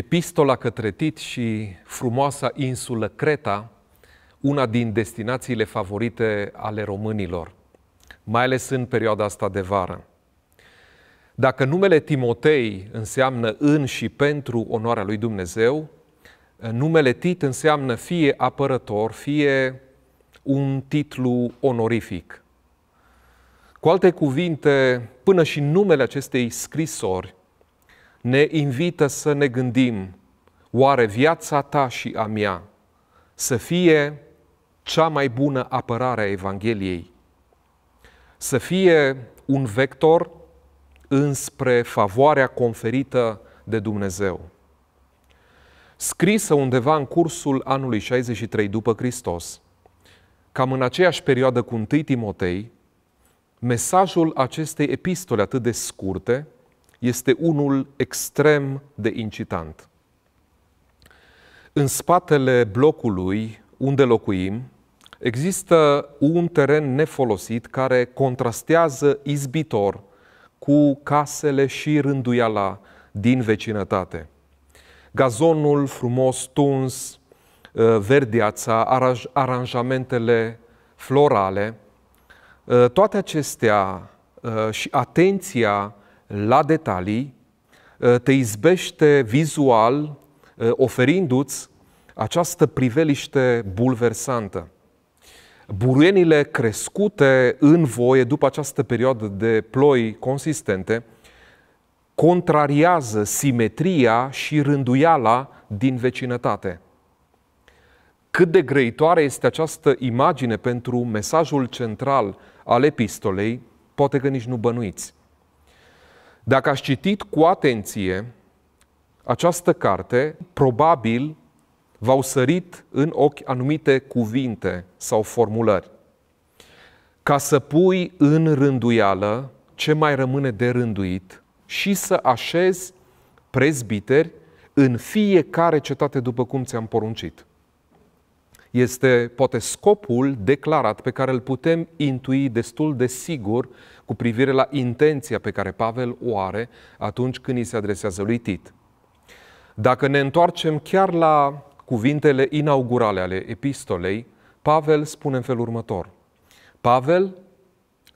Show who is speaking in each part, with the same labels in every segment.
Speaker 1: Epistola către Tit și frumoasa insulă Creta, una din destinațiile favorite ale românilor, mai ales în perioada asta de vară. Dacă numele Timotei înseamnă în și pentru onoarea lui Dumnezeu, numele Tit înseamnă fie apărător, fie un titlu onorific. Cu alte cuvinte, până și numele acestei scrisori ne invită să ne gândim, oare viața ta și a mea să fie cea mai bună apărare a Evangheliei, să fie un vector înspre favoarea conferită de Dumnezeu. Scrisă undeva în cursul anului 63 după Hristos, cam în aceeași perioadă cu 1 Timotei, mesajul acestei epistole atât de scurte – este unul extrem de incitant. În spatele blocului unde locuim, există un teren nefolosit care contrastează izbitor cu casele și rânduiala din vecinătate. Gazonul frumos tuns, uh, verdeața, aranjamentele florale, uh, toate acestea uh, și atenția la detalii, uh, te izbește vizual, uh, oferindu-ți această priveliște bulversantă. Buruienile crescute în voie după această perioadă de ploi consistente contrariază simetria și rânduiala din vecinătate. Cât de greitoare este această imagine pentru mesajul central al epistolei, poate că nici nu bănuiți. Dacă ați citit cu atenție această carte, probabil v-au sărit în ochi anumite cuvinte sau formulări. Ca să pui în rânduială ce mai rămâne de rânduit și să așezi prezbiteri în fiecare cetate după cum ți-am poruncit este poate scopul declarat pe care îl putem intui destul de sigur cu privire la intenția pe care Pavel o are atunci când îi se adresează lui Tit. Dacă ne întoarcem chiar la cuvintele inaugurale ale epistolei, Pavel spune în felul următor. Pavel,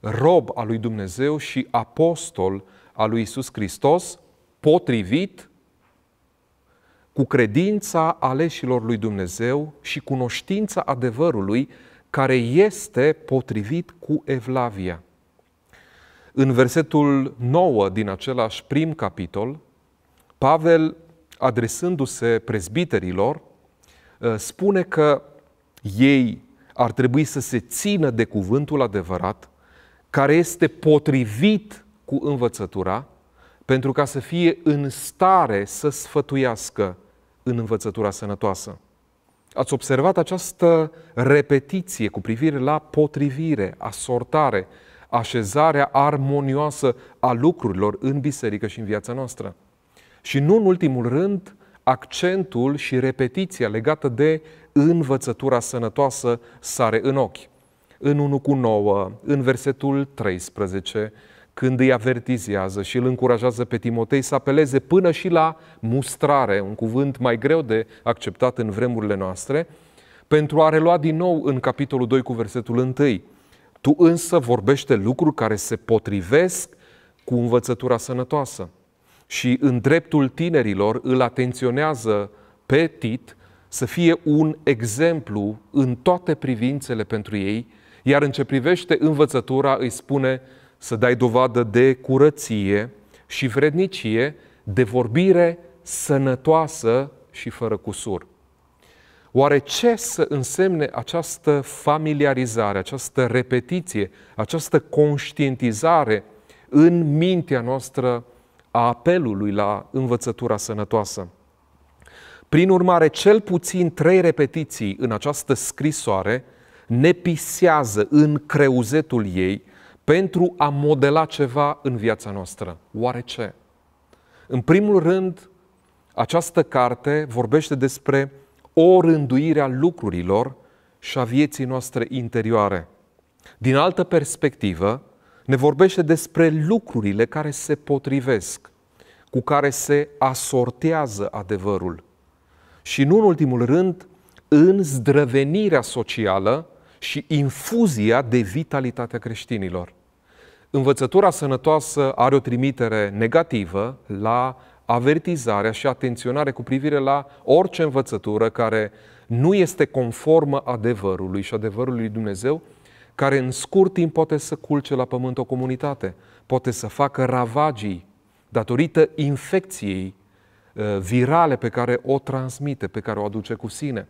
Speaker 1: rob al lui Dumnezeu și apostol al lui Isus Hristos, potrivit cu credința aleșilor lui Dumnezeu și cunoștința adevărului care este potrivit cu Evlavia. În versetul 9 din același prim capitol, Pavel, adresându-se prezbiterilor, ă, spune că ei ar trebui să se țină de cuvântul adevărat, care este potrivit cu învățătura, pentru ca să fie în stare să sfătuiască în învățătura sănătoasă. Ați observat această repetiție cu privire la potrivire, asortare, așezarea armonioasă a lucrurilor în biserică și în viața noastră. Și nu în ultimul rând, accentul și repetiția legată de învățătura sănătoasă sare în ochi. În 1 cu 9, în versetul 13, când îi avertizează și îl încurajează pe Timotei să apeleze până și la mustrare, un cuvânt mai greu de acceptat în vremurile noastre, pentru a relua din nou în capitolul 2 cu versetul 1. Tu însă vorbește lucruri care se potrivesc cu învățătura sănătoasă. Și în dreptul tinerilor îl atenționează pe Tit să fie un exemplu în toate privințele pentru ei, iar în ce privește învățătura îi spune – să dai dovadă de curăție și vrednicie, de vorbire sănătoasă și fără cusur. Oare ce să însemne această familiarizare, această repetiție, această conștientizare în mintea noastră a apelului la învățătura sănătoasă? Prin urmare, cel puțin trei repetiții în această scrisoare ne pisează în creuzetul ei pentru a modela ceva în viața noastră. Oare ce? În primul rând, această carte vorbește despre o rânduire a lucrurilor și a vieții noastre interioare. Din altă perspectivă, ne vorbește despre lucrurile care se potrivesc, cu care se asortează adevărul. Și nu în ultimul rând, în zdrăvenirea socială și infuzia de vitalitate a creștinilor. Învățătura sănătoasă are o trimitere negativă la avertizarea și atenționare cu privire la orice învățătură care nu este conformă adevărului și adevărului Dumnezeu, care în scurt timp poate să culce la pământ o comunitate, poate să facă ravagii datorită infecției uh, virale pe care o transmite, pe care o aduce cu sine.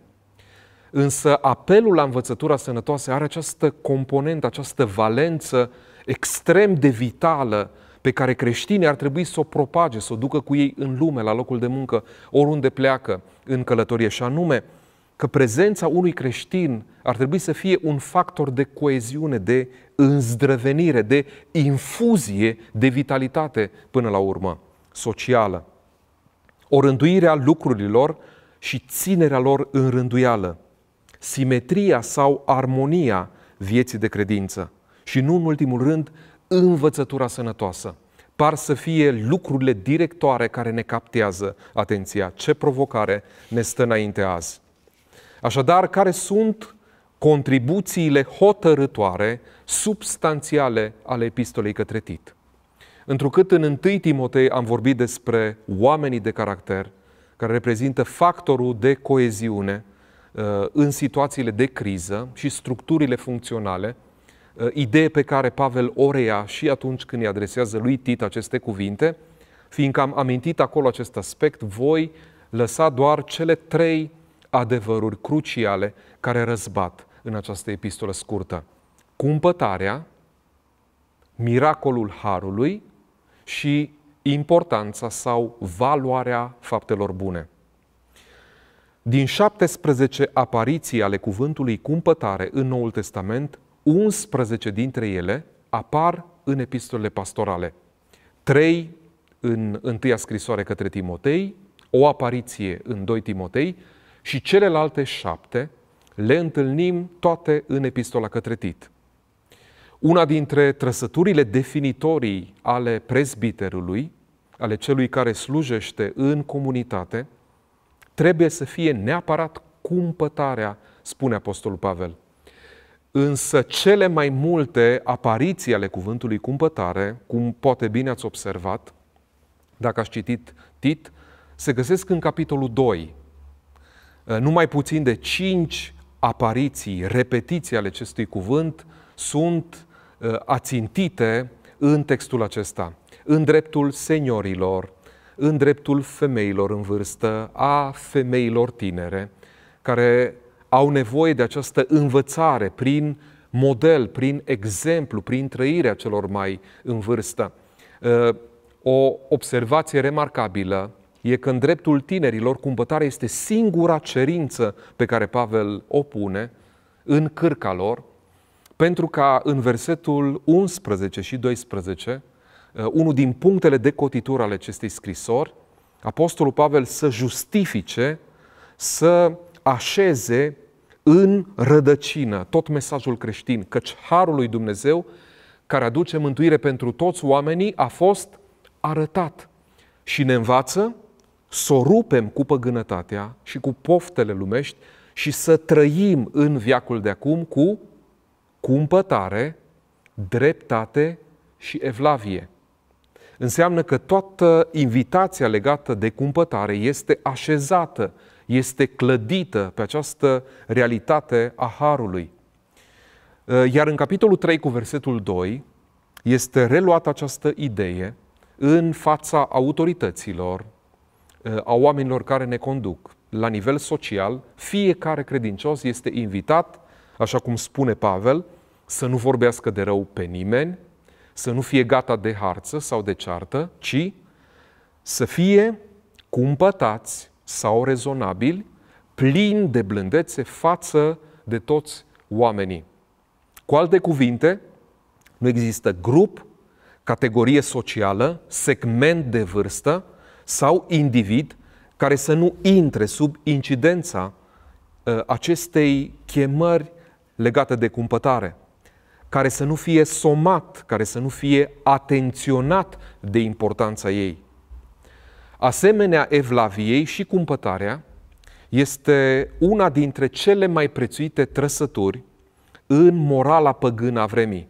Speaker 1: Însă apelul la învățătura sănătoasă are această componentă, această valență extrem de vitală pe care creștinii ar trebui să o propage, să o ducă cu ei în lume, la locul de muncă, oriunde pleacă în călătorie. Și anume, că prezența unui creștin ar trebui să fie un factor de coeziune, de înzdrăvenire, de infuzie, de vitalitate, până la urmă, socială. O rânduire a lucrurilor și ținerea lor în rânduială simetria sau armonia vieții de credință și nu în ultimul rând învățătura sănătoasă. Par să fie lucrurile directoare care ne captează atenția. Ce provocare ne stă înainte azi? Așadar, care sunt contribuțiile hotărătoare, substanțiale ale epistolei către Tit? Întrucât în 1 Timotei am vorbit despre oamenii de caracter, care reprezintă factorul de coeziune, Uh, în situațiile de criză și structurile funcționale, uh, idee pe care Pavel o reia și atunci când îi adresează lui Tit aceste cuvinte, fiindcă am amintit acolo acest aspect, voi lăsa doar cele trei adevăruri cruciale care răzbat în această epistolă scurtă. Cumpătarea, miracolul harului și importanța sau valoarea faptelor bune. Din 17 apariții ale cuvântului cumpătare în Noul Testament, 11 dintre ele apar în epistolele pastorale. 3 în întâia scrisoare către Timotei, o apariție în 2 Timotei și celelalte șapte le întâlnim toate în epistola către Tit. Una dintre trăsăturile definitorii ale prezbiterului, ale celui care slujește în comunitate, trebuie să fie neapărat cumpătarea, spune Apostolul Pavel. Însă cele mai multe apariții ale cuvântului cumpătare, cum poate bine ați observat, dacă ați citit Tit, se găsesc în capitolul 2. Numai puțin de 5 apariții, repetiții ale acestui cuvânt sunt uh, ațintite în textul acesta, în dreptul seniorilor, în dreptul femeilor în vârstă, a femeilor tinere, care au nevoie de această învățare prin model, prin exemplu, prin trăirea celor mai în vârstă. Uh, o observație remarcabilă e că în dreptul tinerilor cumpătarea este singura cerință pe care Pavel o pune în cârca lor, pentru ca în versetul 11 și 12 Uh, unul din punctele de cotitură ale acestei scrisori, Apostolul Pavel să justifice, să așeze în rădăcină tot mesajul creștin, căci harul lui Dumnezeu care aduce mântuire pentru toți oamenii a fost arătat și ne învață să o rupem cu păgânătatea și cu poftele lumești și să trăim în viacul de acum cu cumpătare, dreptate și evlavie înseamnă că toată invitația legată de cumpătare este așezată, este clădită pe această realitate a harului. Ă, iar în capitolul 3 cu versetul 2 este reluată această idee în fața autorităților, ă, a oamenilor care ne conduc. La nivel social, fiecare credincios este invitat, așa cum spune Pavel, să nu vorbească de rău pe nimeni, să nu fie gata de harță sau de ceartă, ci să fie cumpătați sau rezonabili, plini de blândețe față de toți oamenii. Cu alte cuvinte, nu există grup, categorie socială, segment de vârstă sau individ care să nu intre sub incidența ă, acestei chemări legate de cumpătare care să nu fie somat, care să nu fie atenționat de importanța ei. Asemenea, evlaviei și cumpătarea este una dintre cele mai prețuite trăsături în morala păgână a vremii.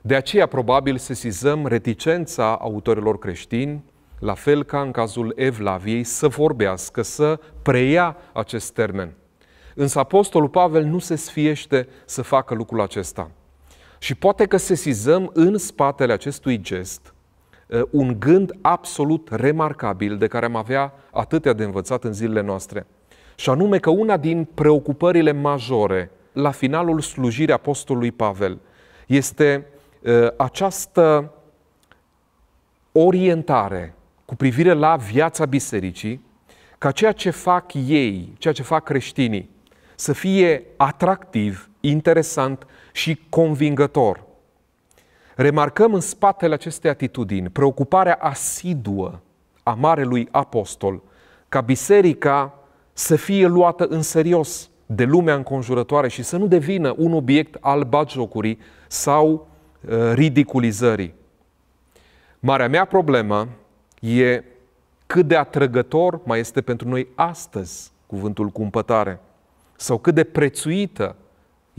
Speaker 1: De aceea, probabil, sesizăm reticența autorilor creștini, la fel ca în cazul Evlaviei, să vorbească, să preia acest termen. Însă Apostolul Pavel nu se sfiește să facă lucrul acesta. Și poate că sesizăm în spatele acestui gest uh, un gând absolut remarcabil de care am avea atâtea de învățat în zilele noastre. Și anume că una din preocupările majore la finalul slujirii Apostolului Pavel este uh, această orientare cu privire la viața bisericii, ca ceea ce fac ei, ceea ce fac creștinii, să fie atractiv, interesant și convingător. Remarcăm în spatele acestei atitudini preocuparea asiduă a Marelui Apostol ca biserica să fie luată în serios de lumea înconjurătoare și să nu devină un obiect al bagiocurii sau uh, ridiculizării. Marea mea problemă e cât de atrăgător mai este pentru noi astăzi cuvântul cumpătare sau cât de prețuită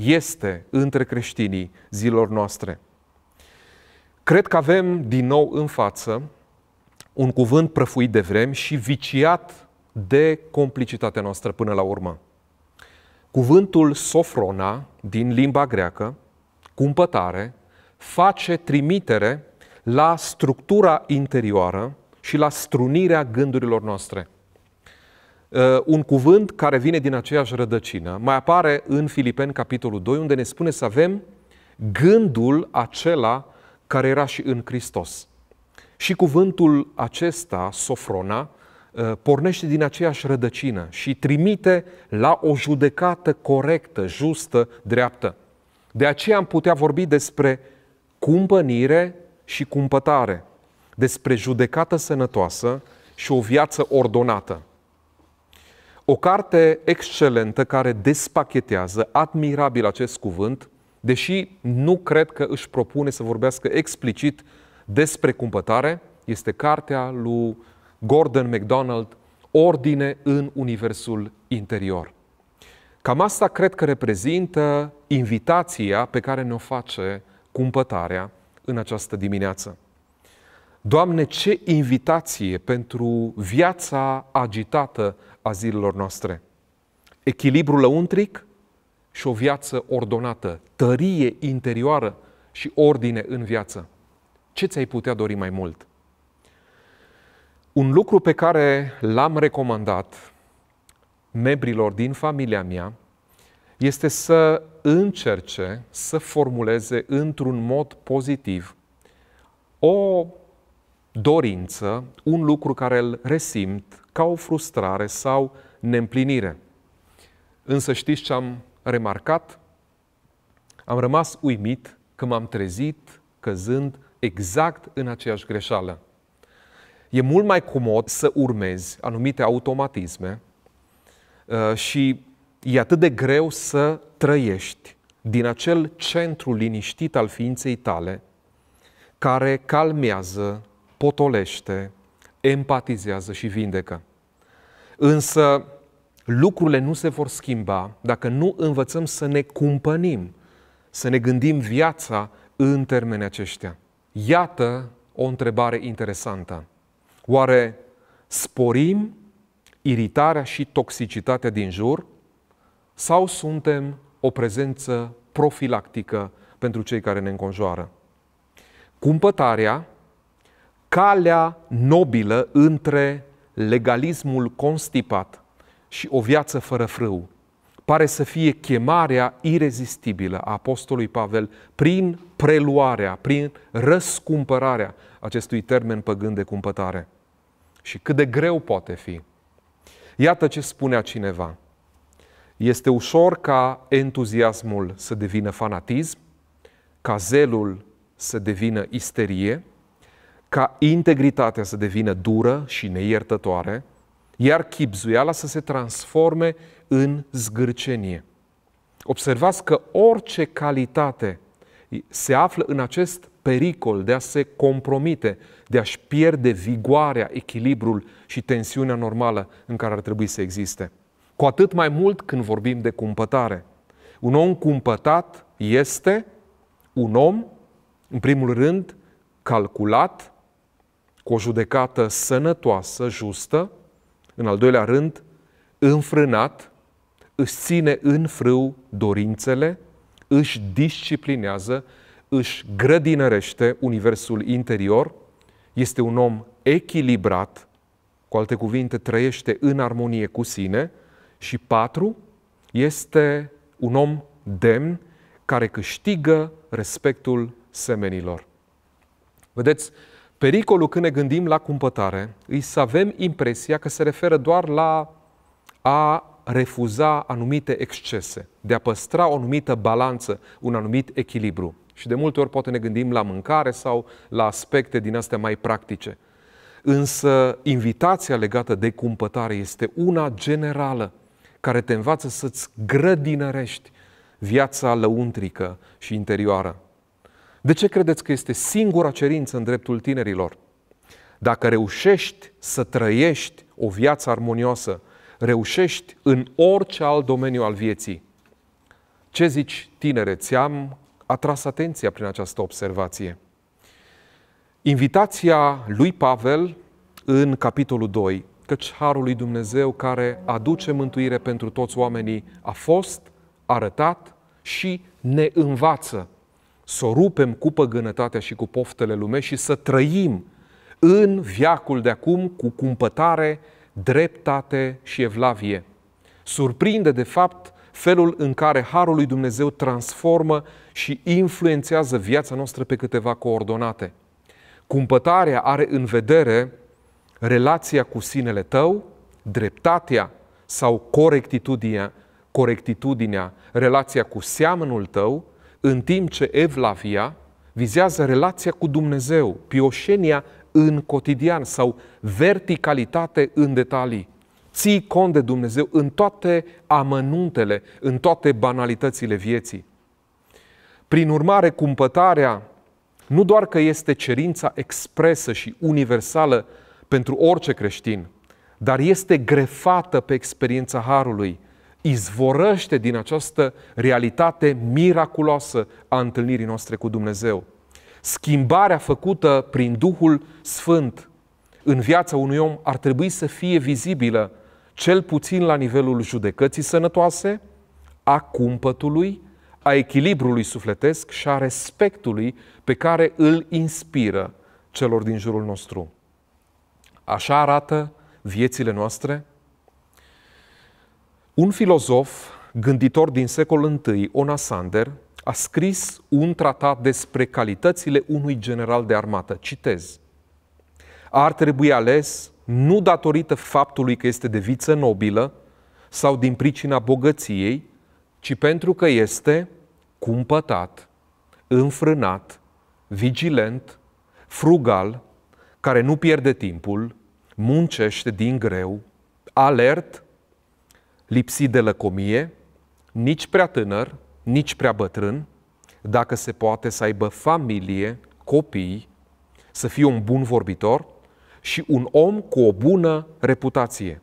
Speaker 1: este între creștinii zilor noastre. Cred că avem din nou în față un cuvânt prăfuit de vrem și viciat de complicitatea noastră până la urmă. Cuvântul sofrona din limba greacă, cumpătare, face trimitere la structura interioară și la strunirea gândurilor noastre – Uh, un cuvânt care vine din aceeași rădăcină. Mai apare în Filipeni, capitolul 2, unde ne spune să avem gândul acela care era și în Hristos. Și cuvântul acesta, sofrona, uh, pornește din aceeași rădăcină și trimite la o judecată corectă, justă, dreaptă. De aceea am putea vorbi despre cumpănire și cumpătare, despre judecată sănătoasă și o viață ordonată. O carte excelentă care despachetează admirabil acest cuvânt, deși nu cred că își propune să vorbească explicit despre cumpătare, este cartea lui Gordon MacDonald, Ordine în Universul Interior. Cam asta cred că reprezintă invitația pe care ne-o face cumpătarea în această dimineață. Doamne, ce invitație pentru viața agitată a zilelor noastre. Echilibrul lăuntric și o viață ordonată, tărie interioară și ordine în viață. Ce ți-ai putea dori mai mult? Un lucru pe care l-am recomandat membrilor din familia mea este să încerce să formuleze într-un mod pozitiv o dorință, un lucru care îl resimt ca o frustrare sau neîmplinire. Însă știți ce am remarcat? Am rămas uimit că m-am trezit căzând exact în aceeași greșeală. E mult mai comod să urmezi anumite automatisme uh, și e atât de greu să trăiești din acel centru liniștit al ființei tale, care calmează, potolește, empatizează și vindecă. Însă lucrurile nu se vor schimba dacă nu învățăm să ne cumpănim, să ne gândim viața în termeni aceștia. Iată o întrebare interesantă. Oare sporim iritarea și toxicitatea din jur sau suntem o prezență profilactică pentru cei care ne înconjoară? Cumpătarea calea nobilă între legalismul constipat și o viață fără frâu pare să fie chemarea irezistibilă a Apostolului Pavel prin preluarea, prin răscumpărarea acestui termen păgând de cumpătare. Și cât de greu poate fi. Iată ce spunea cineva. Este ușor ca entuziasmul să devină fanatism, ca zelul să devină isterie, ca integritatea să devină dură și neiertătoare, iar chipzuiala să se transforme în zgârcenie. Observați că orice calitate se află în acest pericol de a se compromite, de a-și pierde vigoarea, echilibrul și tensiunea normală în care ar trebui să existe. Cu atât mai mult când vorbim de cumpătare. Un om cumpătat este un om, în primul rând, calculat, cu o judecată sănătoasă, justă, în al doilea rând, înfrânat, își ține în frâu dorințele, își disciplinează, își grădinărește universul interior, este un om echilibrat, cu alte cuvinte, trăiește în armonie cu sine și patru, este un om demn care câștigă respectul semenilor. Vedeți, Pericolul când ne gândim la cumpătare îi să avem impresia că se referă doar la a refuza anumite excese, de a păstra o anumită balanță, un anumit echilibru. Și de multe ori poate ne gândim la mâncare sau la aspecte din astea mai practice. Însă invitația legată de cumpătare este una generală care te învață să-ți grădinărești viața lăuntrică și interioară. De ce credeți că este singura cerință în dreptul tinerilor? Dacă reușești să trăiești o viață armonioasă, reușești în orice alt domeniu al vieții. Ce zici, tinere? Ți-am atras atenția prin această observație. Invitația lui Pavel în capitolul 2, căci Harul lui Dumnezeu care aduce mântuire pentru toți oamenii a fost arătat și ne învață să o rupem cu păgânătatea și cu poftele lumei și să trăim în viacul de acum cu cumpătare, dreptate și evlavie. Surprinde, de fapt, felul în care Harul lui Dumnezeu transformă și influențează viața noastră pe câteva coordonate. Cumpătarea are în vedere relația cu sinele tău, dreptatea sau corectitudinea, corectitudinea, relația cu seamănul tău, în timp ce Evlavia vizează relația cu Dumnezeu, pioșenia în cotidian sau verticalitate în detalii. Ții cont de Dumnezeu în toate amănuntele, în toate banalitățile vieții. Prin urmare, cumpătarea nu doar că este cerința expresă și universală pentru orice creștin, dar este grefată pe experiența harului – izvorăște din această realitate miraculoasă a întâlnirii noastre cu Dumnezeu. Schimbarea făcută prin Duhul Sfânt în viața unui om ar trebui să fie vizibilă, cel puțin la nivelul judecății sănătoase, a cumpătului, a echilibrului sufletesc și a respectului pe care îl inspiră celor din jurul nostru. Așa arată viețile noastre un filozof, gânditor din secolul I, Ona Sander, a scris un tratat despre calitățile unui general de armată. Citez. Ar trebui ales nu datorită faptului că este de viță nobilă sau din pricina bogăției, ci pentru că este cumpătat, înfrânat, vigilent, frugal, care nu pierde timpul, muncește din greu, alert lipsit de lăcomie, nici prea tânăr, nici prea bătrân, dacă se poate să aibă familie, copii, să fie un bun vorbitor și un om cu o bună reputație.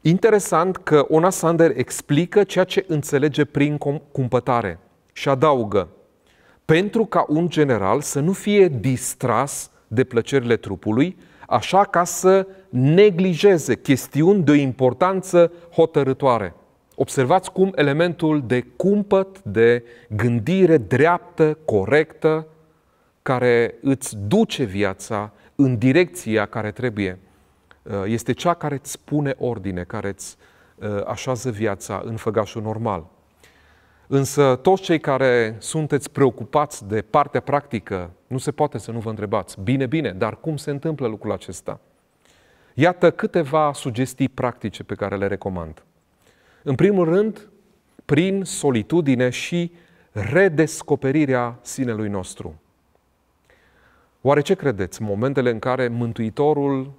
Speaker 1: Interesant că Ona Sander explică ceea ce înțelege prin cumpătare și adaugă pentru ca un general să nu fie distras de plăcerile trupului, așa ca să neglijeze chestiuni de o importanță hotărătoare. Observați cum elementul de cumpăt, de gândire dreaptă, corectă, care îți duce viața în direcția care trebuie, uh, este cea care îți pune ordine, care îți uh, așează viața în făgașul normal. Însă toți cei care sunteți preocupați de partea practică, nu se poate să nu vă întrebați, bine, bine, dar cum se întâmplă lucrul acesta? Iată câteva sugestii practice pe care le recomand. În primul rând, prin solitudine și redescoperirea sinelui nostru. Oare ce credeți? Momentele în care Mântuitorul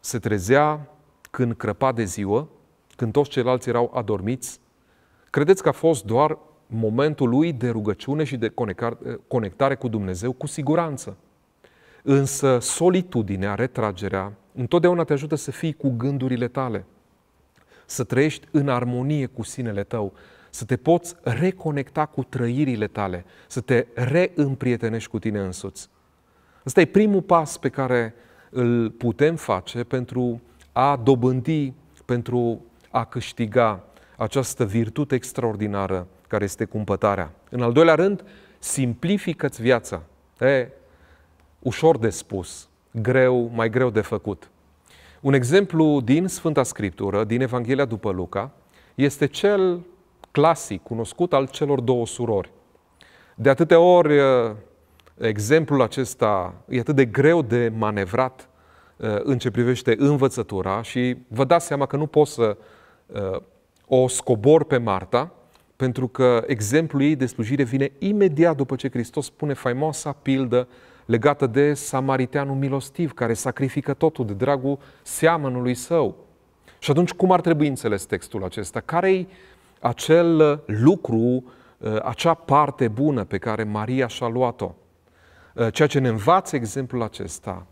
Speaker 1: se trezea când crăpa de ziua, când toți ceilalți erau adormiți, credeți că a fost doar momentul lui de rugăciune și de conectare cu Dumnezeu? Cu siguranță. Însă solitudinea, retragerea, întotdeauna te ajută să fii cu gândurile tale, să trăiești în armonie cu sinele tău, să te poți reconecta cu trăirile tale, să te reîmprietenești cu tine însuți. Ăsta e primul pas pe care îl putem face pentru a dobândi, pentru a câștiga această virtute extraordinară care este cumpătarea. În al doilea rând, simplifică-ți viața. E, ușor de spus, greu, mai greu de făcut. Un exemplu din Sfânta Scriptură, din Evanghelia după Luca, este cel clasic, cunoscut al celor două surori. De atâtea ori uh, exemplul acesta e atât de greu de manevrat uh, în ce privește învățătura și vă dați seama că nu pot să uh, o scobor pe Marta, pentru că exemplul ei de slujire vine imediat după ce Hristos spune faimoasa pildă legată de samariteanul milostiv care sacrifică totul de dragul seamănului său. Și atunci cum ar trebui înțeles textul acesta? care e acel uh, lucru, uh, acea parte bună pe care Maria și-a luat-o? Uh, ceea ce ne învață exemplul acesta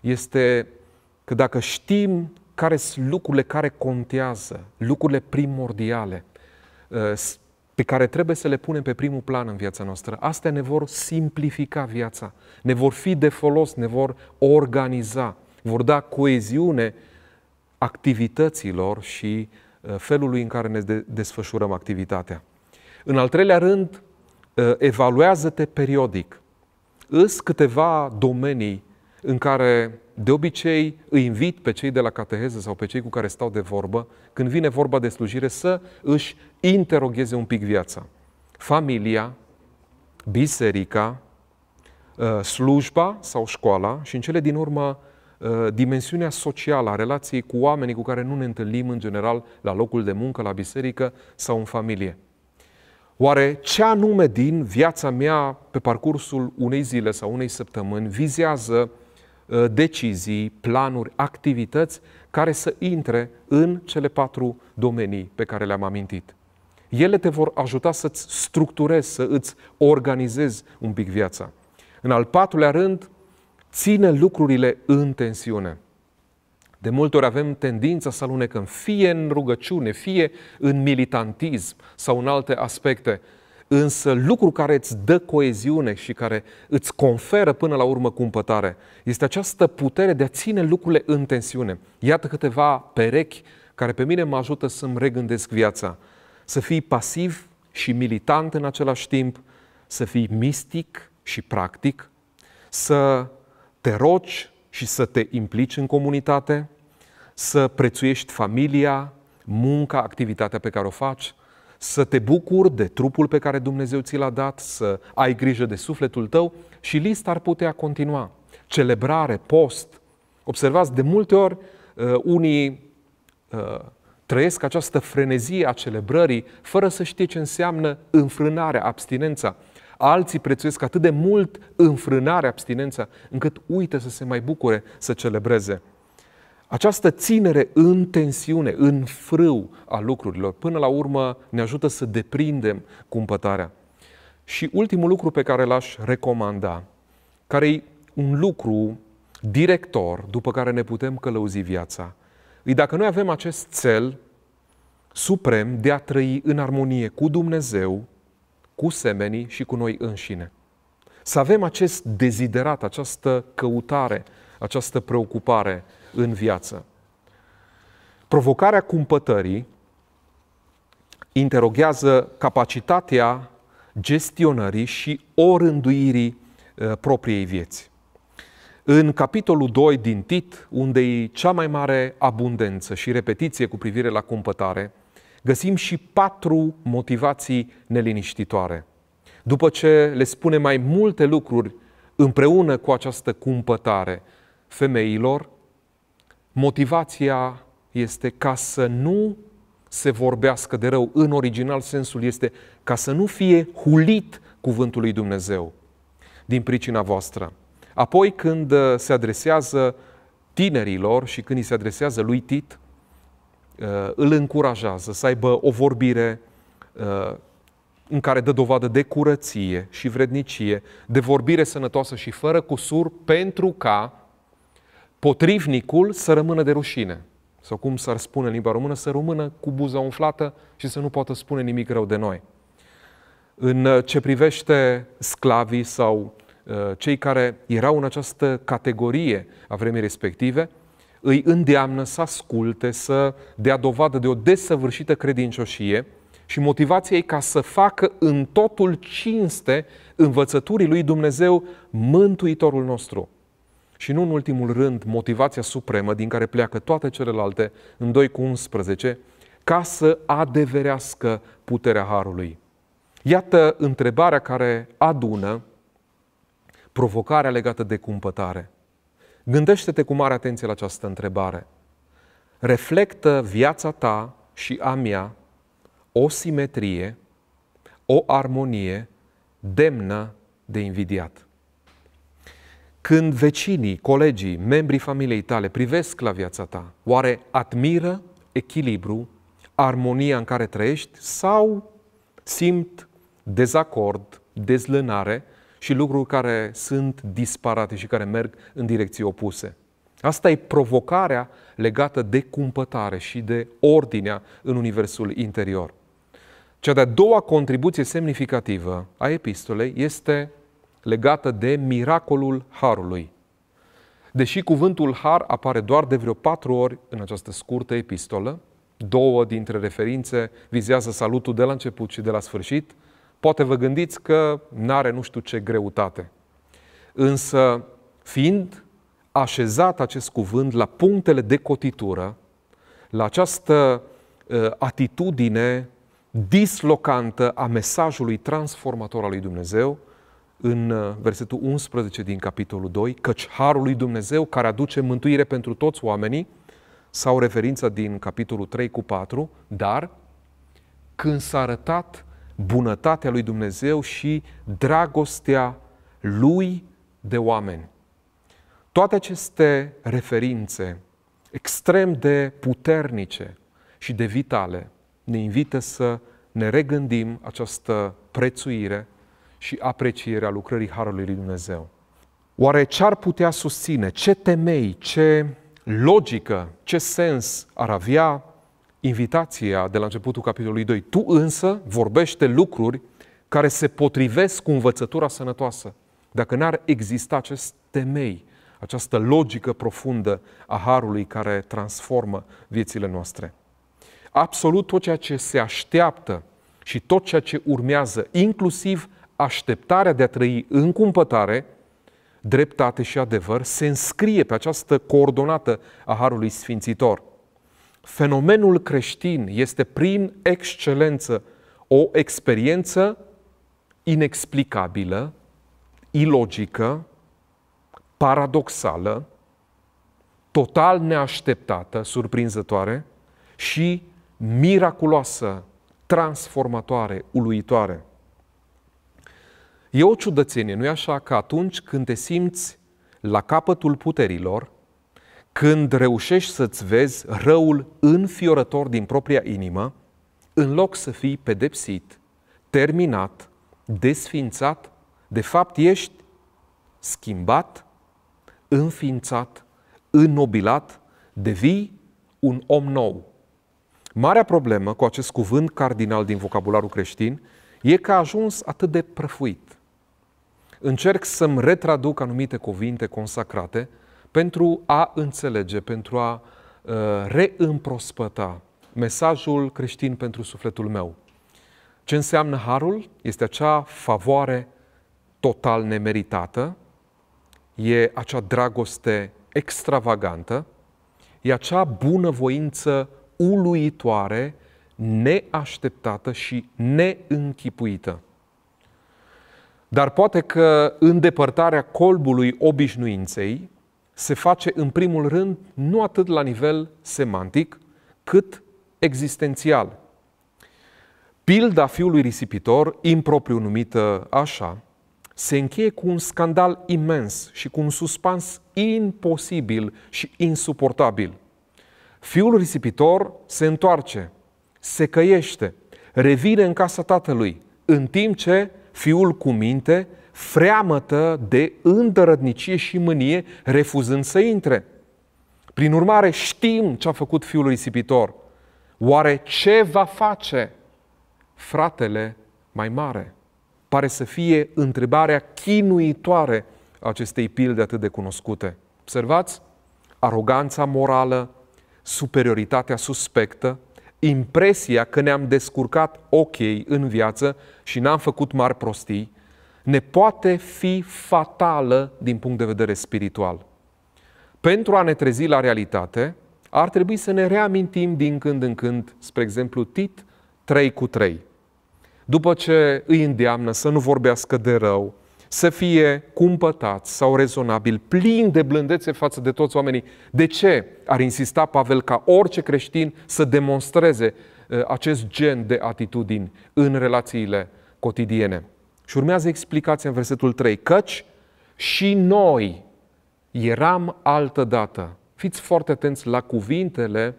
Speaker 1: este că dacă știm care sunt lucrurile care contează, lucrurile primordiale, pe care trebuie să le punem pe primul plan în viața noastră. Astea ne vor simplifica viața, ne vor fi de folos, ne vor organiza, vor da coeziune activităților și uh, felului în care ne desfășurăm activitatea. În al treilea rând, uh, evaluează-te periodic. Îs câteva domenii în care de obicei îi invit pe cei de la cateheză sau pe cei cu care stau de vorbă, când vine vorba de slujire, să își interogheze un pic viața. Familia, biserica, uh, slujba sau școala și în cele din urmă uh, dimensiunea socială a relației cu oamenii cu care nu ne întâlnim în general la locul de muncă, la biserică sau în familie. Oare ce anume din viața mea pe parcursul unei zile sau unei săptămâni vizează Uh, decizii, planuri, activități care să intre în cele patru domenii pe care le-am amintit. Ele te vor ajuta să-ți structurezi, să îți organizezi un pic viața. În al patrulea rând, ține lucrurile în tensiune. De multe ori avem tendința să alunecăm fie în rugăciune, fie în militantism sau în alte aspecte Însă lucru care îți dă coeziune și care îți conferă până la urmă cumpătare este această putere de a ține lucrurile în tensiune. Iată câteva perechi care pe mine mă ajută să-mi regândesc viața. Să fii pasiv și militant în același timp, să fii mistic și practic, să te rogi și să te implici în comunitate, să prețuiești familia, munca, activitatea pe care o faci, să te bucuri de trupul pe care Dumnezeu ți l-a dat, să ai grijă de sufletul tău și lista ar putea continua. Celebrare, post. Observați, de multe ori uh, unii uh, trăiesc această frenezie a celebrării fără să știe ce înseamnă înfrânarea, abstinența. Alții prețuiesc atât de mult înfrânarea, abstinența, încât uită să se mai bucure, să celebreze. Această ținere în tensiune, în frâu a lucrurilor, până la urmă ne ajută să deprindem cumpătarea. Și ultimul lucru pe care l-aș recomanda, care e un lucru director după care ne putem călăuzi viața, e dacă noi avem acest cel suprem de a trăi în armonie cu Dumnezeu, cu semenii și cu noi înșine. Să avem acest deziderat, această căutare, această preocupare în viață. Provocarea cumpătării interoghează capacitatea gestionării și orânduirii uh, propriei vieți. În capitolul 2 din Tit, unde e cea mai mare abundență și repetiție cu privire la cumpătare, găsim și patru motivații neliniștitoare. După ce le spune mai multe lucruri împreună cu această cumpătare femeilor, Motivația este ca să nu se vorbească de rău. În original sensul este ca să nu fie hulit cuvântul lui Dumnezeu din pricina voastră. Apoi când uh, se adresează tinerilor și când îi se adresează lui Tit, uh, îl încurajează să aibă o vorbire uh, în care dă dovadă de curăție și vrednicie, de vorbire sănătoasă și fără cusur, pentru ca potrivnicul să rămână de rușine. Sau cum s-ar spune în limba română, să rămână cu buza umflată și să nu poată spune nimic rău de noi. În uh, ce privește sclavii sau uh, cei care erau în această categorie a vremii respective, îi îndeamnă să asculte, să dea dovadă de o desăvârșită credincioșie și motivația ei ca să facă în totul cinste învățăturii lui Dumnezeu, Mântuitorul nostru și nu în ultimul rând motivația supremă din care pleacă toate celelalte în 2 cu 11, ca să adeverească puterea Harului. Iată întrebarea care adună provocarea legată de cumpătare. Gândește-te cu mare atenție la această întrebare. Reflectă viața ta și a mea o simetrie, o armonie demnă de invidiat. Când vecinii, colegii, membrii familiei tale privesc la viața ta, oare admiră echilibru, armonia în care trăiești sau simt dezacord, dezlânare și lucruri care sunt disparate și care merg în direcții opuse? Asta e provocarea legată de cumpătare și de ordinea în universul interior. Cea de-a doua contribuție semnificativă a epistolei este legată de miracolul harului. Deși cuvântul har apare doar de vreo patru ori în această scurtă epistolă, două dintre referințe vizează salutul de la început și de la sfârșit, poate vă gândiți că n-are nu știu ce greutate. Însă, fiind așezat acest cuvânt la punctele de cotitură, la această uh, atitudine dislocantă a mesajului transformator al lui Dumnezeu, în uh, versetul 11 din capitolul 2, căci harul lui Dumnezeu care aduce mântuire pentru toți oamenii, sau referința din capitolul 3 cu 4, dar când s-a arătat bunătatea lui Dumnezeu și dragostea lui de oameni. Toate aceste referințe extrem de puternice și de vitale ne invită să ne regândim această prețuire și aprecierea lucrării Harului lui Dumnezeu. Oare ce ar putea susține, ce temei, ce logică, ce sens ar avea invitația de la începutul capitolului 2? Tu însă vorbește lucruri care se potrivesc cu învățătura sănătoasă. Dacă n-ar exista acest temei, această logică profundă a harului care transformă viețile noastre. Absolut tot ceea ce se așteaptă și tot ceea ce urmează, inclusiv așteptarea de a trăi în cumpătare, dreptate și adevăr, se înscrie pe această coordonată a Harului Sfințitor. Fenomenul creștin este prin excelență o experiență inexplicabilă, ilogică, paradoxală, total neașteptată, surprinzătoare și miraculoasă, transformatoare, uluitoare. E o ciudățenie, nu-i așa că atunci când te simți la capătul puterilor, când reușești să-ți vezi răul înfiorător din propria inimă, în loc să fii pedepsit, terminat, desfințat, de fapt ești schimbat, înființat, înnobilat, devii un om nou. Marea problemă cu acest cuvânt cardinal din vocabularul creștin e că a ajuns atât de prăfuit încerc să-mi retraduc anumite cuvinte consacrate pentru a înțelege, pentru a uh, reîmprospăta mesajul creștin pentru sufletul meu. Ce înseamnă harul? Este acea favoare total nemeritată, e acea dragoste extravagantă, e acea bunăvoință uluitoare, neașteptată și neînchipuită. Dar poate că îndepărtarea colbului obișnuinței se face în primul rând nu atât la nivel semantic, cât existențial. Pilda fiului risipitor, impropriu numită așa, se încheie cu un scandal imens și cu un suspans imposibil și insuportabil. Fiul risipitor se întoarce, se căiește, revine în casa tatălui, în timp ce fiul cu minte, freamătă de îndărădnicie și mânie, refuzând să intre. Prin urmare, știm ce a făcut fiul risipitor. Oare ce va face fratele mai mare? Pare să fie întrebarea chinuitoare a acestei pilde atât de cunoscute. Observați? Aroganța morală, superioritatea suspectă, impresia că ne-am descurcat ok în viață și n-am făcut mari prostii, ne poate fi fatală din punct de vedere spiritual. Pentru a ne trezi la realitate, ar trebui să ne reamintim din când în când, spre exemplu, Tit 3 cu 3. După ce îi îndeamnă să nu vorbească de rău, să fie cumpătat sau rezonabil, plin de blândețe față de toți oamenii. De ce ar insista Pavel ca orice creștin să demonstreze uh, acest gen de atitudini în relațiile cotidiene? Și urmează explicația în versetul 3, căci și noi eram altă dată. Fiți foarte atenți la cuvintele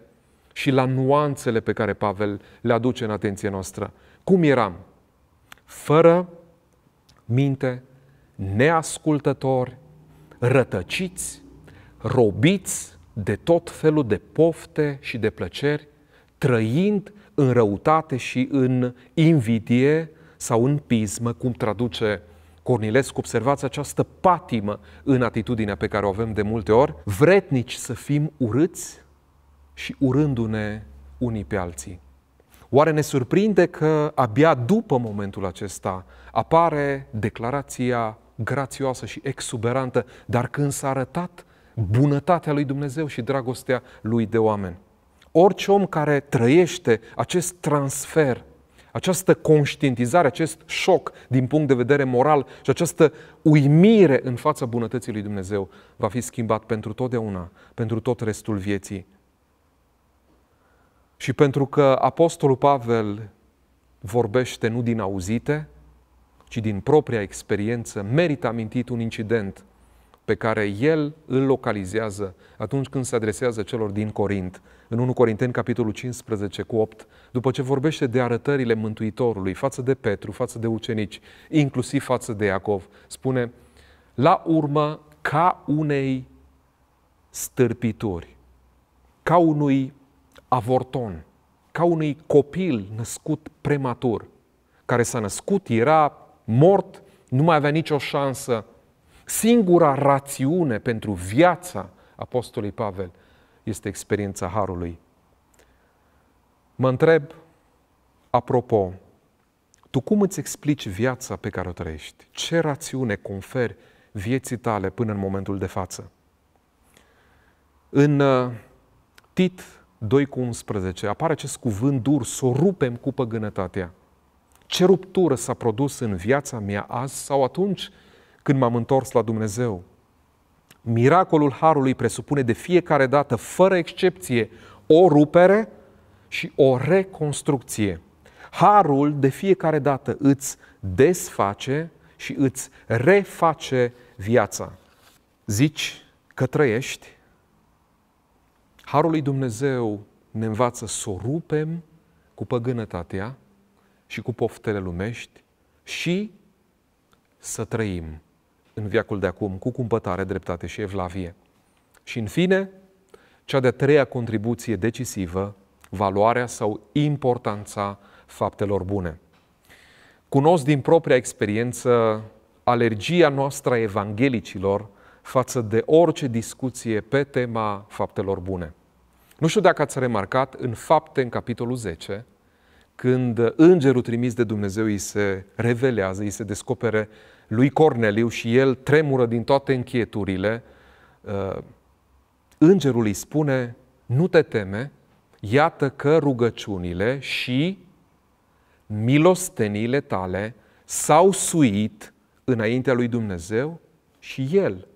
Speaker 1: și la nuanțele pe care Pavel le aduce în atenție noastră. Cum eram? Fără minte neascultători, rătăciți, robiți de tot felul de pofte și de plăceri, trăind în răutate și în invidie sau în pismă, cum traduce Cornilescu, observați această patimă în atitudinea pe care o avem de multe ori, vretnici să fim urâți și urându-ne unii pe alții. Oare ne surprinde că abia după momentul acesta apare declarația grațioasă și exuberantă, dar când s-a arătat bunătatea lui Dumnezeu și dragostea lui de oameni. Orice om care trăiește acest transfer, această conștientizare, acest șoc din punct de vedere moral și această uimire în fața bunătății lui Dumnezeu va fi schimbat pentru totdeauna, pentru tot restul vieții. Și pentru că Apostolul Pavel vorbește nu din auzite, ci din propria experiență, merită amintit un incident pe care el îl localizează atunci când se adresează celor din Corint, în 1 Corinteni, capitolul 15 cu 8, după ce vorbește de arătările Mântuitorului față de Petru, față de ucenici, inclusiv față de Iacov, spune, la urmă, ca unei stârpituri, ca unui avorton, ca unui copil născut prematur, care s-a născut, era mort, nu mai avea nicio șansă. Singura rațiune pentru viața Apostolului Pavel este experiența Harului. Mă întreb, apropo, tu cum îți explici viața pe care o trăiești? Ce rațiune conferi vieții tale până în momentul de față? În uh, Tit 2 cu 11 apare acest cuvânt dur, să o rupem cu păgânătatea ce ruptură s-a produs în viața mea azi sau atunci când m-am întors la Dumnezeu. Miracolul Harului presupune de fiecare dată, fără excepție, o rupere și o reconstrucție. Harul de fiecare dată îți desface și îți reface viața. Zici că trăiești? Harul lui Dumnezeu ne învață să o rupem cu păgânătatea, și cu poftele lumești și să trăim în viacul de acum cu cumpătare, dreptate și evlavie. Și în fine, cea de-a treia contribuție decisivă, valoarea sau importanța faptelor bune. Cunosc din propria experiență alergia noastră a evanghelicilor față de orice discuție pe tema faptelor bune. Nu știu dacă ați remarcat, în fapte, în capitolul 10, când îngerul trimis de Dumnezeu îi se revelează, îi se descopere lui Corneliu și el tremură din toate închieturile, uh, îngerul îi spune, nu te teme, iată că rugăciunile și milostenile tale s-au suit înaintea lui Dumnezeu și el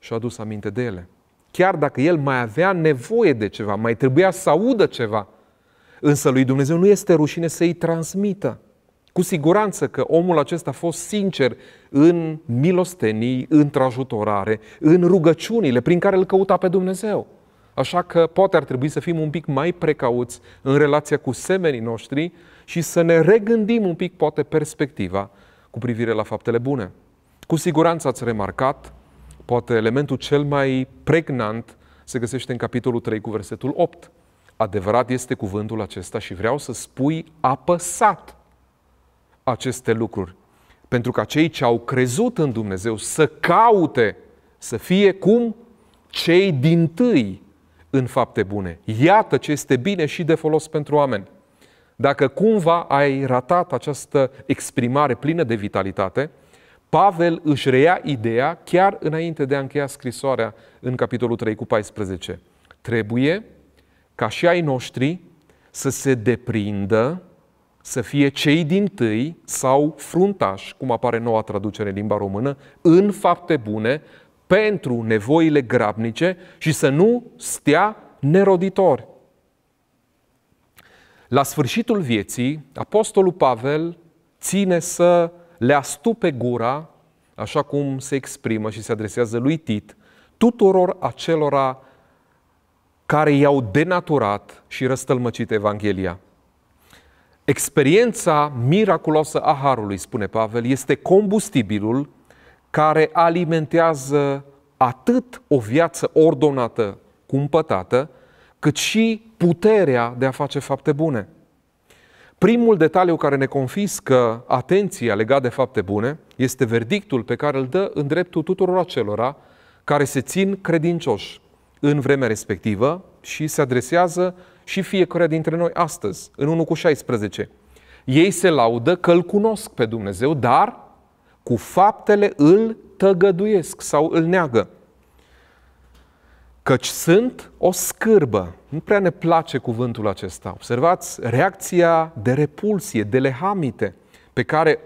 Speaker 1: și-a adus aminte de ele. Chiar dacă el mai avea nevoie de ceva, mai trebuia să audă ceva, Însă lui Dumnezeu nu este rușine să-i transmită. Cu siguranță că omul acesta a fost sincer în milostenii, în trajutorare, în rugăciunile prin care îl căuta pe Dumnezeu. Așa că poate ar trebui să fim un pic mai precauți în relația cu semenii noștri și să ne regândim un pic, poate, perspectiva cu privire la faptele bune. Cu siguranță ați remarcat, poate elementul cel mai pregnant se găsește în capitolul 3 cu versetul 8 adevărat este cuvântul acesta și vreau să spui apăsat aceste lucruri. Pentru că cei ce au crezut în Dumnezeu să caute să fie cum cei din tâi în fapte bune. Iată ce este bine și de folos pentru oameni. Dacă cumva ai ratat această exprimare plină de vitalitate, Pavel își reia ideea chiar înainte de a încheia scrisoarea în capitolul 3 cu 14. Trebuie ca și ai noștri să se deprindă, să fie cei din tâi sau fruntași, cum apare noua traducere în limba română, în fapte bune, pentru nevoile grabnice și să nu stea neroditori. La sfârșitul vieții, Apostolul Pavel ține să le astupe gura, așa cum se exprimă și se adresează lui Tit, tuturor acelora care i-au denaturat și răstălmăcit Evanghelia. Experiența miraculoasă a Harului, spune Pavel, este combustibilul care alimentează atât o viață ordonată, cumpătată, cât și puterea de a face fapte bune. Primul detaliu care ne confiscă atenția legat de fapte bune este verdictul pe care îl dă în dreptul tuturor acelora care se țin credincioși în vremea respectivă și se adresează și fiecare dintre noi astăzi, în 1 cu 16. Ei se laudă că îl cunosc pe Dumnezeu, dar cu faptele îl tăgăduiesc sau îl neagă. Căci sunt o scârbă. Nu prea ne place cuvântul acesta. Observați reacția de repulsie, de lehamite, pe care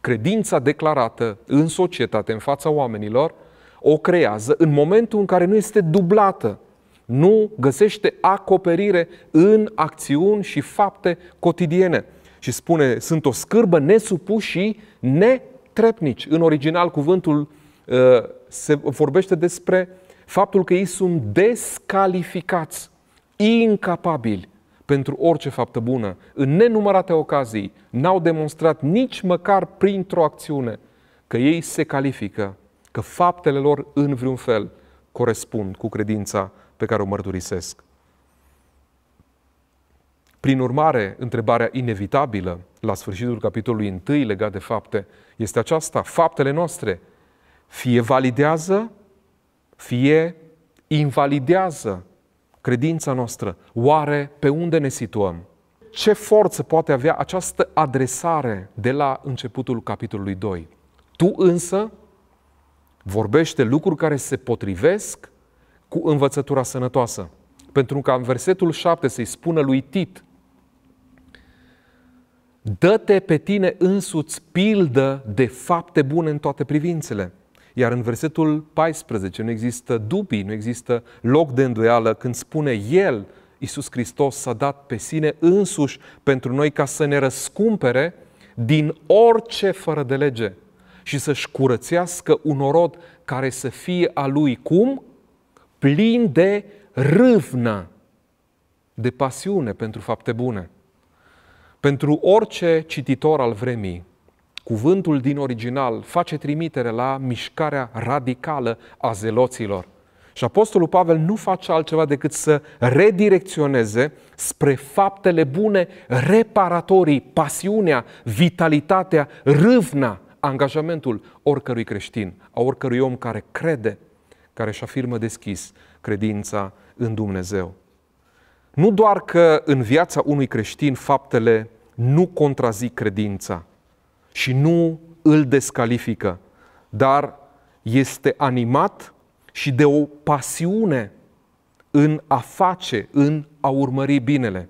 Speaker 1: credința declarată în societate, în fața oamenilor, o creează în momentul în care nu este dublată, nu găsește acoperire în acțiuni și fapte cotidiene. Și spune, sunt o scârbă nesupuși și netrepnici. În original, cuvântul uh, se vorbește despre faptul că ei sunt descalificați, incapabili pentru orice faptă bună. În nenumărate ocazii n-au demonstrat nici măcar printr-o acțiune că ei se califică că faptele lor în vreun fel corespund cu credința pe care o mărturisesc. Prin urmare, întrebarea inevitabilă la sfârșitul capitolului 1 legat de fapte este aceasta. Faptele noastre fie validează, fie invalidează credința noastră. Oare pe unde ne situăm? Ce forță poate avea această adresare de la începutul capitolului 2? Tu însă vorbește lucruri care se potrivesc cu învățătura sănătoasă. Pentru că în versetul 7 se i spună lui Tit, dă-te pe tine însuți pildă de fapte bune în toate privințele. Iar în versetul 14 nu există dubii, nu există loc de îndoială când spune El, Iisus Hristos s-a dat pe sine însuși pentru noi ca să ne răscumpere din orice fără de lege și să-și curățească un orod care să fie a lui cum? Plin de râvnă, de pasiune pentru fapte bune. Pentru orice cititor al vremii, cuvântul din original face trimitere la mișcarea radicală a zeloților. Și Apostolul Pavel nu face altceva decât să redirecționeze spre faptele bune reparatorii, pasiunea, vitalitatea, râvna angajamentul oricărui creștin, a oricărui om care crede, care își afirmă deschis credința în Dumnezeu. Nu doar că în viața unui creștin faptele nu contrazic credința și nu îl descalifică, dar este animat și de o pasiune în a face, în a urmări binele.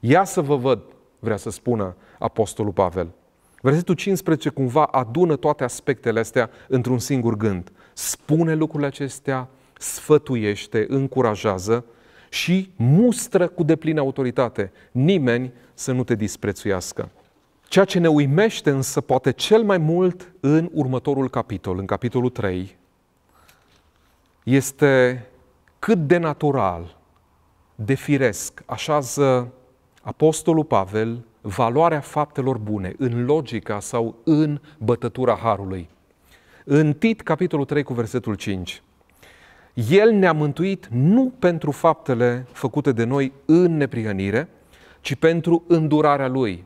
Speaker 1: Ia să vă văd, vrea să spună Apostolul Pavel. Versetul 15 cumva adună toate aspectele astea într-un singur gând. Spune lucrurile acestea, sfătuiește, încurajează și mustră cu deplină autoritate. Nimeni să nu te disprețuiască. Ceea ce ne uimește însă poate cel mai mult în următorul capitol, în capitolul 3, este cât de natural, de firesc, așează Apostolul Pavel valoarea faptelor bune în logica sau în bătătura harului. În Tit, capitolul 3, cu versetul 5. El ne-a mântuit nu pentru faptele făcute de noi în neprihănire, ci pentru îndurarea Lui,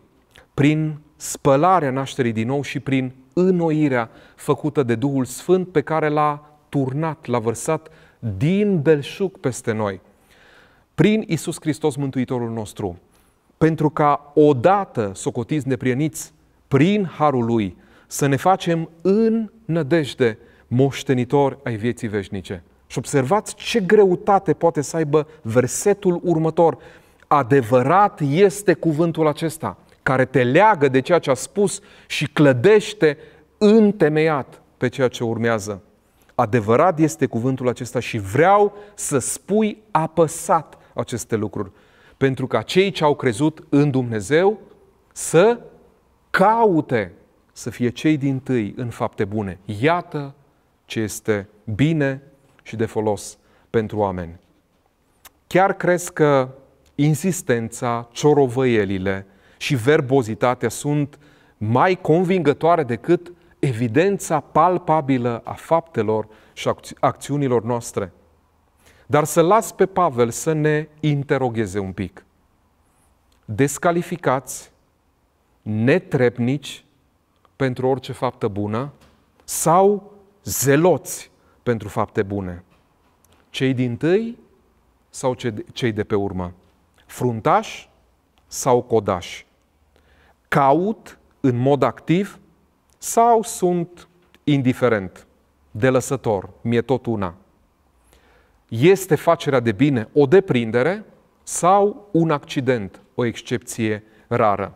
Speaker 1: prin spălarea nașterii din nou și prin înnoirea făcută de Duhul Sfânt pe care l-a turnat, l-a vărsat din belșug peste noi. Prin Isus Hristos, Mântuitorul nostru, pentru ca odată socotiți neprieniți prin harul lui să ne facem în nădejde moștenitori ai vieții veșnice. Și observați ce greutate poate să aibă versetul următor. Adevărat este cuvântul acesta care te leagă de ceea ce a spus și clădește întemeiat pe ceea ce urmează. Adevărat este cuvântul acesta și vreau să spui apăsat aceste lucruri pentru ca cei ce au crezut în Dumnezeu să caute să fie cei din tâi în fapte bune. Iată ce este bine și de folos pentru oameni. Chiar crezi că insistența, ciorovăielile și verbozitatea sunt mai convingătoare decât evidența palpabilă a faptelor și acțiunilor noastre? Dar să las pe Pavel să ne interogheze un pic. Descalificați, netrepnici pentru orice faptă bună sau zeloți pentru fapte bune? Cei din tâi sau cei de pe urmă? Fruntași sau codași? Caut în mod activ sau sunt indiferent, delăsător, e tot una? este facerea de bine o deprindere sau un accident, o excepție rară.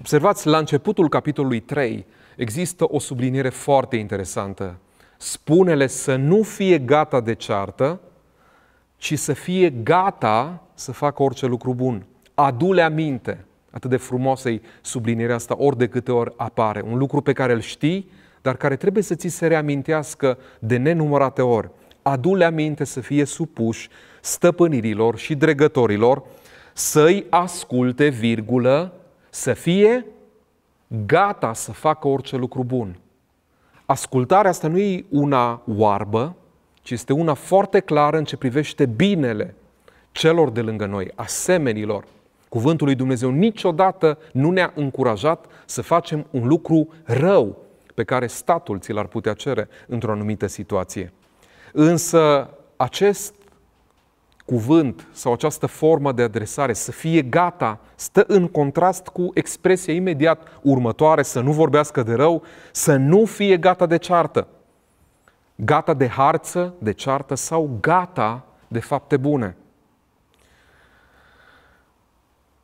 Speaker 1: Observați, la începutul capitolului 3 există o subliniere foarte interesantă. Spune-le să nu fie gata de ceartă, ci să fie gata să facă orice lucru bun. Adule aminte. Atât de frumoasă e sublinierea asta, ori de câte ori apare. Un lucru pe care îl știi, dar care trebuie să ți se reamintească de nenumărate ori adule aminte să fie supuși stăpânirilor și dregătorilor, să-i asculte, virgulă, să fie gata să facă orice lucru bun. Ascultarea asta nu e una oarbă, ci este una foarte clară în ce privește binele celor de lângă noi, asemenilor. Cuvântul lui Dumnezeu niciodată nu ne-a încurajat să facem un lucru rău pe care statul ți l-ar putea cere într-o anumită situație. Însă acest cuvânt sau această formă de adresare să fie gata stă în contrast cu expresia imediat următoare, să nu vorbească de rău, să nu fie gata de ceartă. Gata de harță, de ceartă sau gata de fapte bune.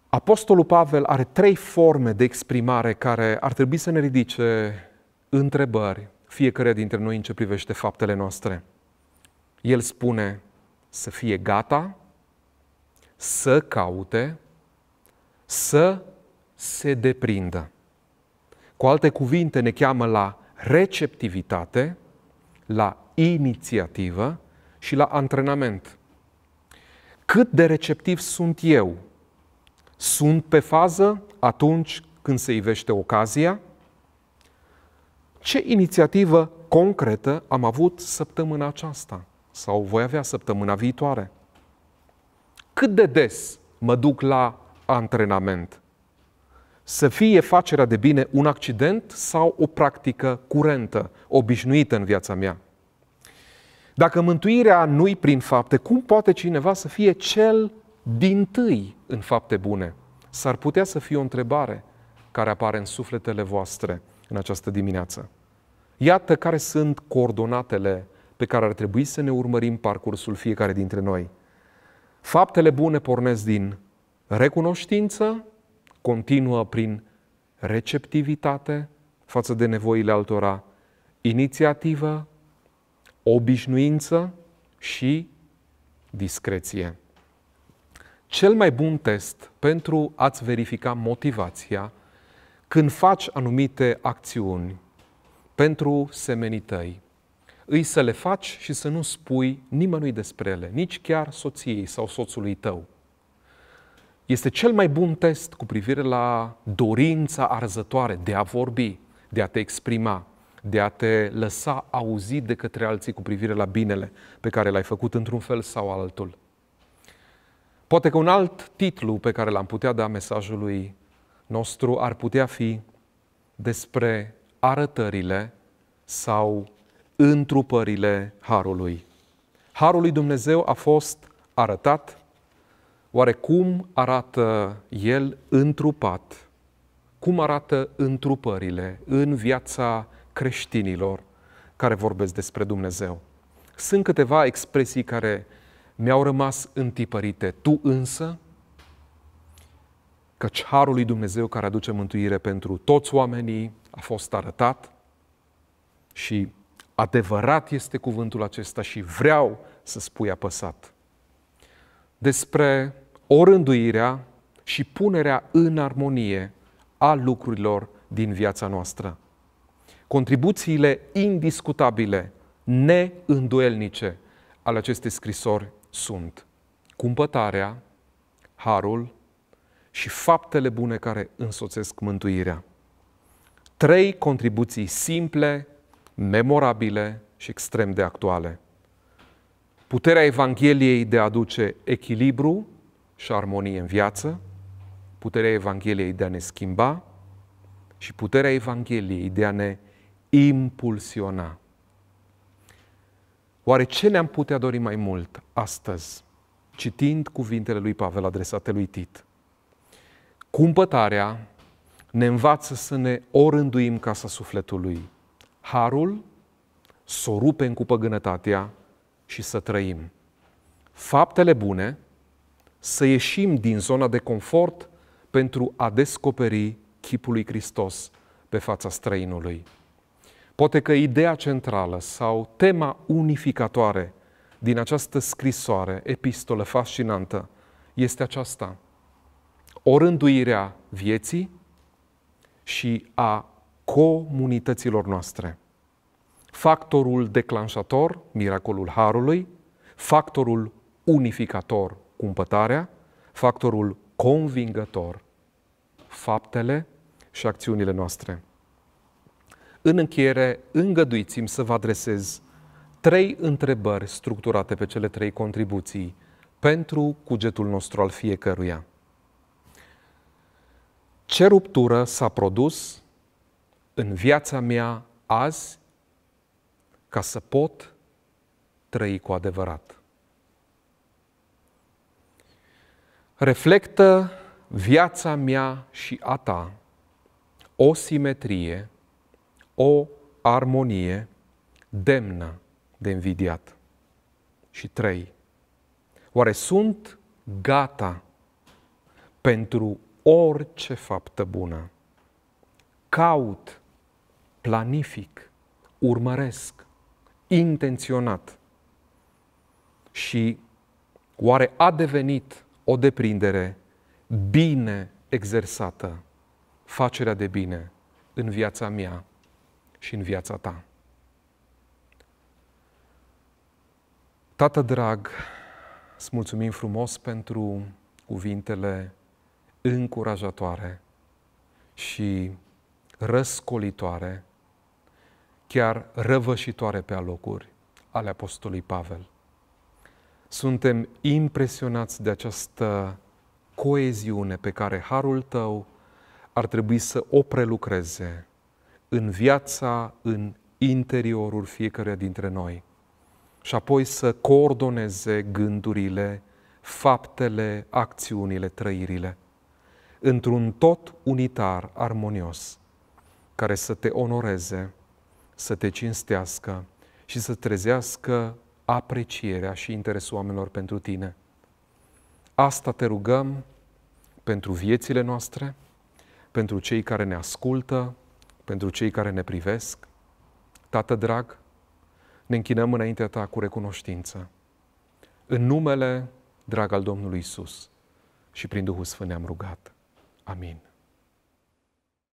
Speaker 1: Apostolul Pavel are trei forme de exprimare care ar trebui să ne ridice întrebări fiecare dintre noi în ce privește faptele noastre. El spune să fie gata, să caute, să se deprindă. Cu alte cuvinte, ne cheamă la receptivitate, la inițiativă și la antrenament. Cât de receptiv sunt eu? Sunt pe fază atunci când se ivește ocazia? Ce inițiativă concretă am avut săptămâna aceasta? sau voi avea săptămâna viitoare. Cât de des mă duc la antrenament? Să fie facerea de bine un accident sau o practică curentă, obișnuită în viața mea? Dacă mântuirea nu-i prin fapte, cum poate cineva să fie cel din tâi în fapte bune? S-ar putea să fie o întrebare care apare în sufletele voastre în această dimineață. Iată care sunt coordonatele pe care ar trebui să ne urmărim parcursul fiecare dintre noi. Faptele bune pornesc din recunoștință, continuă prin receptivitate față de nevoile altora, inițiativă, obișnuință și discreție. Cel mai bun test pentru a-ți verifica motivația când faci anumite acțiuni pentru semenii tăi, îi să le faci și să nu spui nimănui despre ele, nici chiar soției sau soțului tău. Este cel mai bun test cu privire la dorința arzătoare de a vorbi, de a te exprima, de a te lăsa auzit de către alții cu privire la binele pe care l-ai făcut într-un fel sau altul. Poate că un alt titlu pe care l-am putea da mesajului nostru ar putea fi despre arătările sau întrupările Harului. Harul lui Dumnezeu a fost arătat. Oare cum arată el întrupat? Cum arată întrupările în viața creștinilor care vorbesc despre Dumnezeu? Sunt câteva expresii care mi-au rămas întipărite. Tu însă, căci harul lui Dumnezeu care aduce mântuire pentru toți oamenii a fost arătat și Adevărat este cuvântul acesta și vreau să spui apăsat. Despre orânduirea și punerea în armonie a lucrurilor din viața noastră. Contribuțiile indiscutabile, neînduelnice ale acestei scrisori sunt cumpătarea, harul și faptele bune care însoțesc mântuirea. Trei contribuții simple, memorabile și extrem de actuale. Puterea Evangheliei de a aduce echilibru și armonie în viață, puterea Evangheliei de a ne schimba și puterea Evangheliei de a ne impulsiona. Oare ce ne-am putea dori mai mult astăzi, citind cuvintele lui Pavel adresate lui Tit? Cumpătarea ne învață să ne orânduim casa sufletului, harul, să o rupem cu păgânătatea și să trăim. Faptele bune, să ieșim din zona de confort pentru a descoperi chipul lui Hristos pe fața străinului. Poate că ideea centrală sau tema unificatoare din această scrisoare, epistolă fascinantă, este aceasta. O vieții și a comunităților noastre. Factorul declanșator, miracolul harului, factorul unificator, cumpătarea, factorul convingător, faptele și acțiunile noastre. În încheiere, îngăduiți-mi să vă adresez trei întrebări structurate pe cele trei contribuții pentru cugetul nostru al fiecăruia. Ce ruptură s-a produs în viața mea azi ca să pot trăi cu adevărat. Reflectă viața mea și a ta o simetrie, o armonie demnă de invidiat. Și trei, oare sunt gata pentru orice faptă bună? Caut planific, urmăresc, intenționat. Și oare a devenit o deprindere bine exersată, facerea de bine în viața mea și în viața ta? Tată drag, îți mulțumim frumos pentru cuvintele încurajatoare și răscolitoare chiar răvășitoare pe alocuri ale Apostolului Pavel. Suntem impresionați de această coeziune pe care harul tău ar trebui să o prelucreze în viața, în interiorul fiecăruia dintre noi și apoi să coordoneze gândurile, faptele, acțiunile, trăirile într-un tot unitar, armonios, care să te onoreze să te cinstească și să trezească aprecierea și interesul oamenilor pentru tine. Asta te rugăm pentru viețile noastre, pentru cei care ne ascultă, pentru cei care ne privesc. Tată drag, ne închinăm înaintea ta cu recunoștință. În numele drag al Domnului Isus și prin Duhul Sfânt ne-am rugat. Amin.